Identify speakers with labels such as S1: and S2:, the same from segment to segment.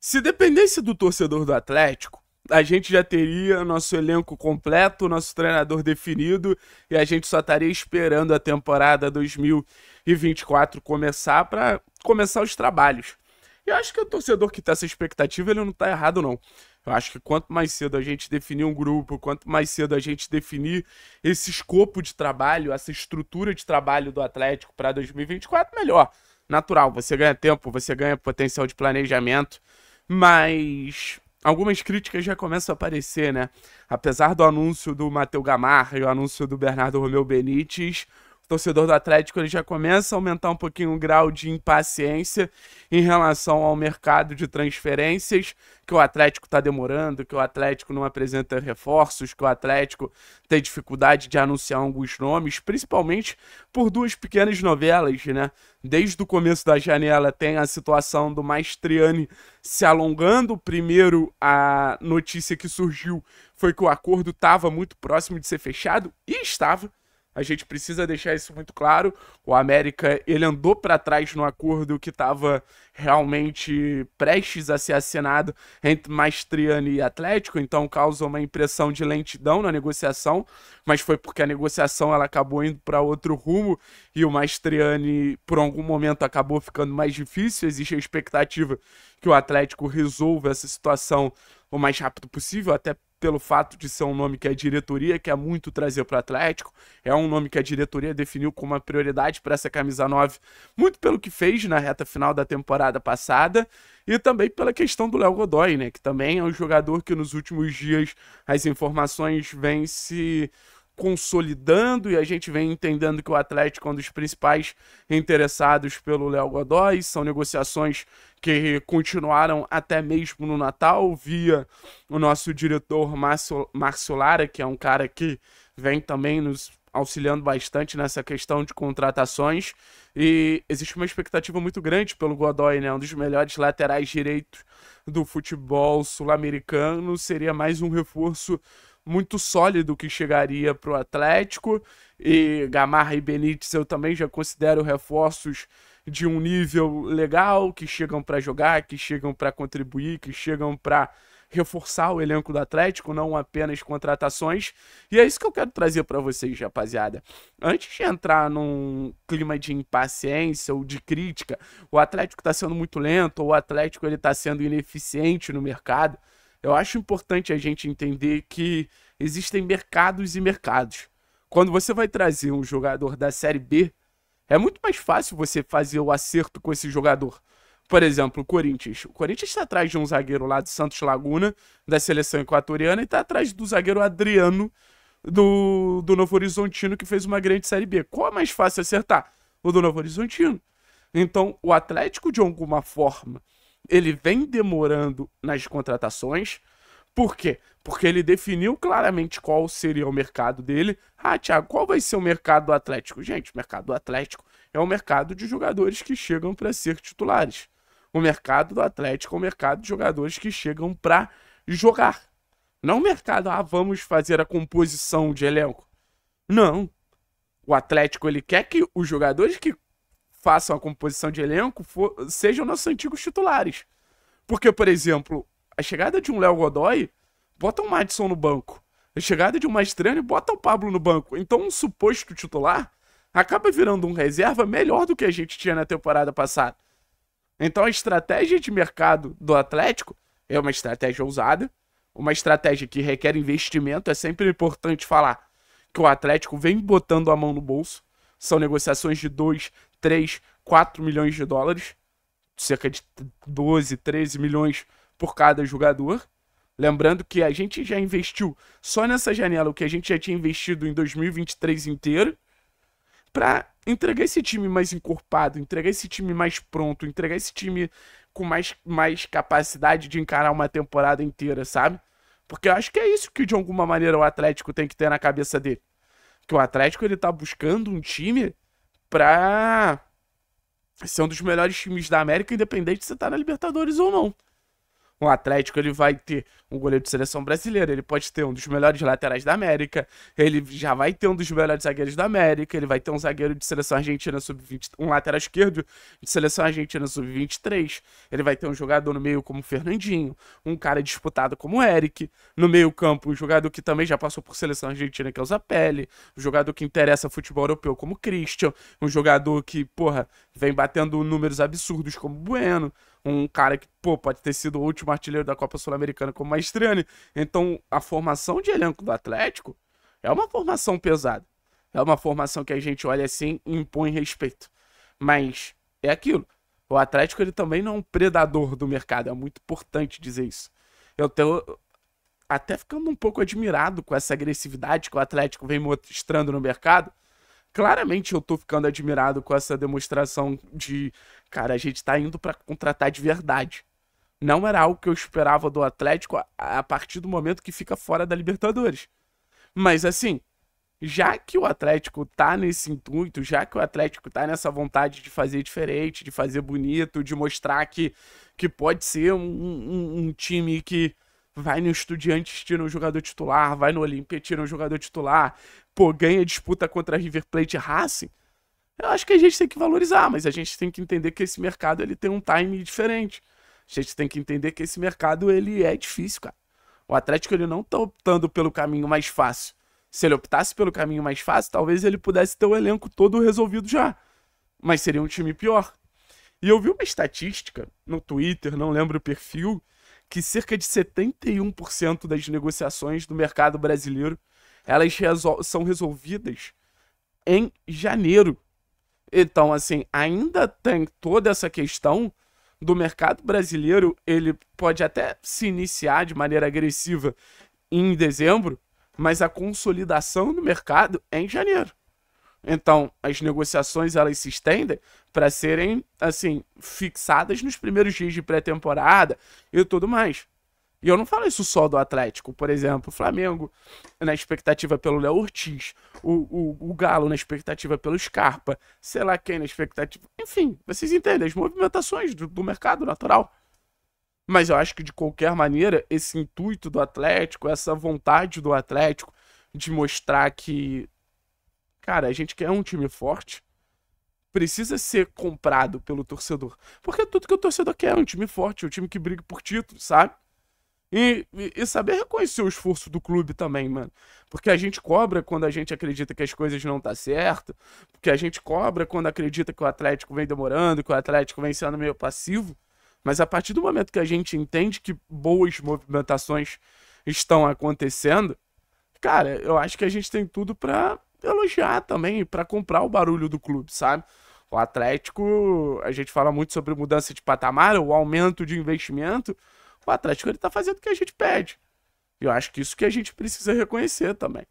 S1: Se dependesse do torcedor do Atlético, a gente já teria nosso elenco completo, nosso treinador definido e a gente só estaria esperando a temporada 2024 começar para começar os trabalhos. Eu acho que o torcedor que tá essa expectativa, ele não tá errado não. Eu acho que quanto mais cedo a gente definir um grupo, quanto mais cedo a gente definir esse escopo de trabalho, essa estrutura de trabalho do Atlético para 2024, melhor. Natural, você ganha tempo, você ganha potencial de planejamento. Mas algumas críticas já começam a aparecer, né? Apesar do anúncio do Matheus Gamarra e o anúncio do Bernardo Romeu Benítez, torcedor do Atlético ele já começa a aumentar um pouquinho o grau de impaciência em relação ao mercado de transferências, que o Atlético está demorando, que o Atlético não apresenta reforços, que o Atlético tem dificuldade de anunciar alguns nomes, principalmente por duas pequenas novelas, né? Desde o começo da janela tem a situação do Maestriani se alongando. Primeiro, a notícia que surgiu foi que o acordo estava muito próximo de ser fechado, e estava a gente precisa deixar isso muito claro. O América ele andou para trás no acordo que estava realmente prestes a ser assinado entre Maestriani e Atlético, então causa uma impressão de lentidão na negociação, mas foi porque a negociação ela acabou indo para outro rumo e o Maestriani por algum momento acabou ficando mais difícil. Existe a expectativa que o Atlético resolva essa situação o mais rápido possível, até pelo fato de ser um nome que a é diretoria quer é muito trazer para o Atlético, é um nome que a diretoria definiu como uma prioridade para essa camisa 9, muito pelo que fez na reta final da temporada passada, e também pela questão do Léo Godoy, né, que também é um jogador que nos últimos dias as informações vêm se consolidando e a gente vem entendendo que o Atlético é um dos principais interessados pelo Léo Godoy. São negociações que continuaram até mesmo no Natal, via o nosso diretor Márcio, Márcio Lara, que é um cara que vem também nos auxiliando bastante nessa questão de contratações. E existe uma expectativa muito grande pelo Godoy, né? Um dos melhores laterais direitos do futebol sul-americano. Seria mais um reforço muito sólido que chegaria para o Atlético. E Gamarra e Benítez eu também já considero reforços de um nível legal, que chegam para jogar, que chegam para contribuir, que chegam para reforçar o elenco do Atlético, não apenas contratações. E é isso que eu quero trazer para vocês, rapaziada. Antes de entrar num clima de impaciência ou de crítica, o Atlético está sendo muito lento, ou o Atlético ele está sendo ineficiente no mercado. Eu acho importante a gente entender que existem mercados e mercados. Quando você vai trazer um jogador da Série B, é muito mais fácil você fazer o acerto com esse jogador por exemplo, o Corinthians. O Corinthians está atrás de um zagueiro lá de Santos Laguna, da seleção equatoriana, e está atrás do zagueiro Adriano, do, do Novo Horizontino, que fez uma grande Série B. Qual é mais fácil acertar? O do Novo Horizontino. Então, o Atlético, de alguma forma, ele vem demorando nas contratações. Por quê? Porque ele definiu claramente qual seria o mercado dele. Ah, Thiago, qual vai ser o mercado do Atlético? Gente, o mercado do Atlético é o mercado de jogadores que chegam para ser titulares. O mercado do Atlético é o mercado de jogadores que chegam para jogar. Não o mercado, ah, vamos fazer a composição de elenco. Não. O Atlético ele quer que os jogadores que façam a composição de elenco for, sejam nossos antigos titulares. Porque, por exemplo, a chegada de um Léo Godoy bota um Madison no banco. A chegada de um Mastrani bota o Pablo no banco. Então, um suposto titular acaba virando um reserva melhor do que a gente tinha na temporada passada. Então a estratégia de mercado do Atlético é uma estratégia ousada, uma estratégia que requer investimento. É sempre importante falar que o Atlético vem botando a mão no bolso. São negociações de 2, 3, 4 milhões de dólares, cerca de 12, 13 milhões por cada jogador. Lembrando que a gente já investiu só nessa janela o que a gente já tinha investido em 2023 inteiro para entregar esse time mais encorpado, entregar esse time mais pronto, entregar esse time com mais, mais capacidade de encarar uma temporada inteira, sabe? Porque eu acho que é isso que de alguma maneira o Atlético tem que ter na cabeça dele. Que o Atlético ele tá buscando um time pra ser um dos melhores times da América, independente se tá na Libertadores ou não. O Atlético ele vai ter um goleiro de seleção brasileira, ele pode ter um dos melhores laterais da América, ele já vai ter um dos melhores zagueiros da América, ele vai ter um zagueiro de seleção argentina sub-20, um lateral esquerdo de seleção argentina sub-23, ele vai ter um jogador no meio como Fernandinho, um cara disputado como Eric, no meio-campo um jogador que também já passou por seleção argentina que é o Zapelli, um jogador que interessa futebol europeu como Christian, um jogador que, porra, vem batendo números absurdos como Bueno um cara que, pô, pode ter sido o último artilheiro da Copa Sul-Americana como Maestriani. Então, a formação de elenco do Atlético é uma formação pesada. É uma formação que a gente olha assim e impõe respeito. Mas é aquilo. O Atlético ele também não é um predador do mercado. É muito importante dizer isso. Eu tenho até ficando um pouco admirado com essa agressividade que o Atlético vem mostrando no mercado. Claramente eu tô ficando admirado com essa demonstração de, cara, a gente tá indo para contratar de verdade. Não era algo que eu esperava do Atlético a, a partir do momento que fica fora da Libertadores. Mas assim, já que o Atlético tá nesse intuito, já que o Atlético tá nessa vontade de fazer diferente, de fazer bonito, de mostrar que, que pode ser um, um, um time que vai no Estudiantes, tira um jogador titular, vai no Olímpia, tira um jogador titular, pô, ganha disputa contra River Plate Racing. Eu acho que a gente tem que valorizar, mas a gente tem que entender que esse mercado ele tem um time diferente. A gente tem que entender que esse mercado ele é difícil, cara. O Atlético ele não tá optando pelo caminho mais fácil. Se ele optasse pelo caminho mais fácil, talvez ele pudesse ter o elenco todo resolvido já. Mas seria um time pior. E eu vi uma estatística no Twitter, não lembro o perfil, que cerca de 71% das negociações do mercado brasileiro elas resol são resolvidas em janeiro. Então, assim, ainda tem toda essa questão do mercado brasileiro, ele pode até se iniciar de maneira agressiva em dezembro, mas a consolidação do mercado é em janeiro. Então, as negociações elas se estendem para serem assim fixadas nos primeiros dias de pré-temporada e tudo mais. E eu não falo isso só do Atlético, por exemplo, o Flamengo na expectativa pelo Léo Ortiz, o, o, o Galo na expectativa pelo Scarpa, sei lá quem na expectativa. Enfim, vocês entendem as movimentações do, do mercado natural. Mas eu acho que de qualquer maneira, esse intuito do Atlético, essa vontade do Atlético de mostrar que cara, a gente quer um time forte, precisa ser comprado pelo torcedor. Porque tudo que o torcedor quer é um time forte, um time que briga por título, sabe? E, e, saber reconhecer o esforço do clube também, mano. Porque a gente cobra quando a gente acredita que as coisas não tá certo, porque a gente cobra quando acredita que o Atlético vem demorando, que o Atlético vem sendo meio passivo. Mas a partir do momento que a gente entende que boas movimentações estão acontecendo, cara, eu acho que a gente tem tudo pra elogiar também, para comprar o barulho do clube, sabe? O Atlético, a gente fala muito sobre mudança de patamar, o aumento de investimento. O Atlético ele tá fazendo o que a gente pede. E eu acho que isso que a gente precisa reconhecer também.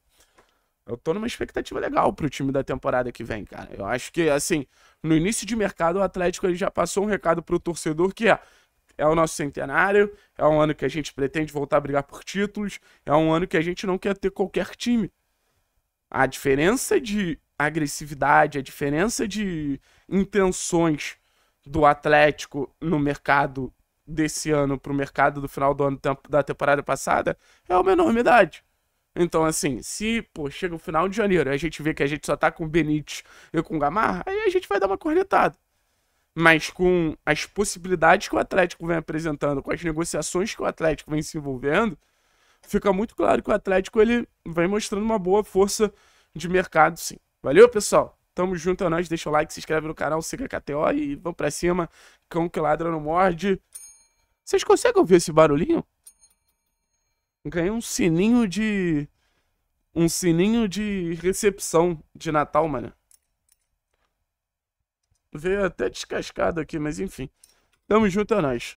S1: Eu tô numa expectativa legal pro time da temporada que vem, cara. Eu acho que, assim, no início de mercado, o Atlético ele já passou um recado pro torcedor que é. É o nosso centenário, é um ano que a gente pretende voltar a brigar por títulos, é um ano que a gente não quer ter qualquer time a diferença de agressividade, a diferença de intenções do Atlético no mercado desse ano para o mercado do final do ano da temporada passada é uma enormidade. Então, assim, se pô, chega o final de janeiro e a gente vê que a gente só tá com o Benítez e com o Gamarra, aí a gente vai dar uma cornetada. Mas com as possibilidades que o Atlético vem apresentando, com as negociações que o Atlético vem se envolvendo, fica muito claro que o Atlético ele vem mostrando uma boa força de mercado, sim. Valeu, pessoal? Tamo junto, é nóis. Deixa o like, se inscreve no canal, siga a KTO e vamos pra cima. Cão que ladra não morde. Vocês conseguem ouvir esse barulhinho? Ganhei um sininho de... Um sininho de recepção de Natal, mano. Veio até descascado aqui, mas enfim. Tamo junto, é nóis.